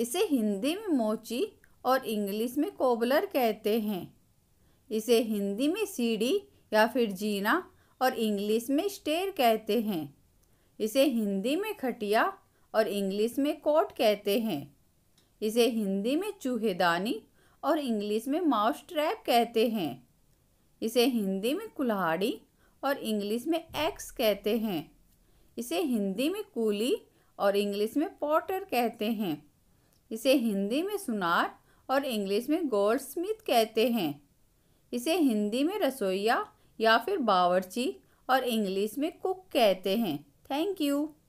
इसे हिंदी में मोची और इंग्लिश में कोबलर कहते हैं इसे हिंदी में सीढ़ी या फिर जीना और इंग्लिश में स्टेर कहते हैं इसे हिंदी में खटिया और इंग्लिश में कोट कहते हैं इसे हिंदी में चूहेदानी और इंग्लिश में माउस ट्रैप कहते हैं इसे हिंदी में कुल्हाड़ी और इंग्लिश में एक्स कहते हैं इसे हिंदी में कूली और इंग्लिश में पॉटर कहते हैं इसे हिंदी में सुनार और इंग्लिश में गोल्ड स्मिथ कहते हैं इसे हिंदी में रसोईया या फिर बावर्ची और इंग्लिश में कुक कहते हैं थैंक यू